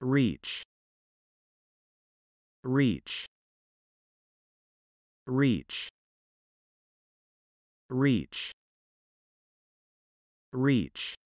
reach reach reach reach reach